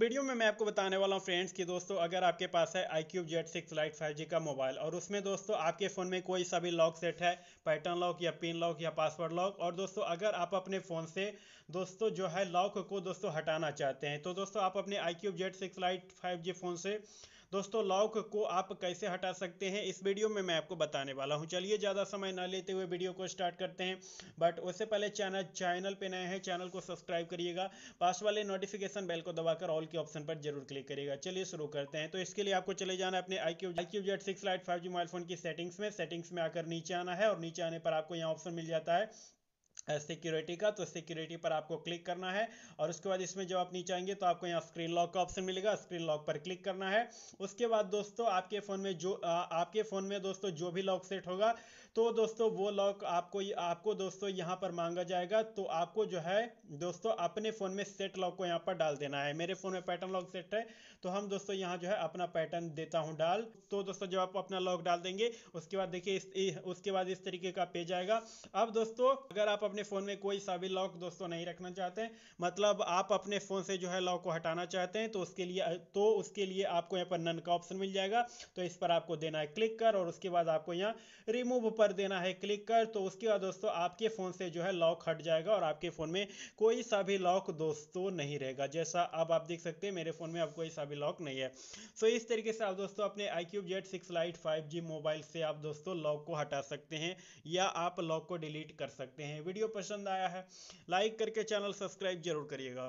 video में मैं आपको बताने वाला हूँ फ्रेंड्स कि दोस्तों अगर आपके पास है I cube Z six lite five G का मोबाइल और उसमें दोस्तों आपके फ़ोन में कोई सा भी लॉक सेट है पैटर्न लॉक या पिन लॉक या पासवर्ड लॉक और दोस्तों अगर आप अपने फ़ोन से दोस्तों जो है लॉक को दोस्तों हटाना चाहते हैं तो दोस्तों आप अपने I cube Z six lite five G phone से दोस्तों लॉक को आप कैसे हटा सकते हैं इस वीडियो में मैं आपको बताने वाला हूँ चलिए ज़्यादा समय ना लेते हुए वीडियो को स्टार्ट करते हैं बट उससे पहले चैनल चैनल पर नए हैं चैनल को सब्सक्राइब करिएगा पास वाले नोटिफिकेशन बेल को दबाकर ऑल के ऑप्शन पर जरूर क्लिक करिएगा चलिए शुरू करते हैं तो इसके लिए आपको चले जाना है अपने I I Q six lite five G mobile phone की सेटिंग्स में सेटिंग्स में आकर नीचे आना है और नीचे आने पर आपको यहाँ ऑप्शन मिल जाता है सिक्योरिटी का तो सिक्योरिटी पर आपको क्लिक करना है और उसके बाद इसमें जब आप नीचे आएंगे तो आपको यहाँ स्क्रीन लॉक का ऑप्शन मिलेगा स्क्रीन लॉक पर क्लिक करना है उसके बाद दोस्तों आपके फ़ोन में जो आपके फ़ोन में दोस्तों जो भी लॉक सेट होगा तो दोस्तों वो लॉक आपको आपको दोस्तों यहाँ पर मांगा जाएगा तो आपको जो है दोस्तों अपने फ़ोन में सेट लॉक को यहाँ पर डाल देना है मेरे फ़ोन में पैटर्न लॉक सेट है तो हम दोस्तों यहाँ जो है अपना पैटर्न देता हूँ डाल तो दोस्तों जब आप अपना लॉक डाल देंगे उसके बाद देखिए उसके बाद इस तरीके का पेज आएगा अब दोस्तों अगर आप अपने फ़ोन में कोई सा भी लॉक दोस्तों नहीं रखना चाहते हैं मतलब आप अपने फ़ोन से जो है लॉक को हटाना चाहते हैं तो उसके लिए तो उसके लिए आपको यहाँ पर नन का ऑप्शन मिल जाएगा तो इस पर आपको देना है क्लिक कर और उसके बाद आपको यहाँ रिमूव पर देना है क्लिक कर तो उसके बाद दोस्तों आपके फ़ोन से जो है लॉक हट जाएगा और आपके फ़ोन में कोई सा भी लॉक दोस्तों नहीं रहेगा जैसा अब आप देख सकते हैं मेरे फ़ोन में अब कोई सा भी लॉक नहीं है सो इस तरीके से आप दोस्तों अपने I cube Z six lite five mobile से आप दोस्तों लॉक को हटा सकते हैं या आप लॉक को डिलीट कर सकते हैं वीडियो वीडियो पसंद आया है लाइक करके चैनल सब्सक्राइब जरूर करिएगा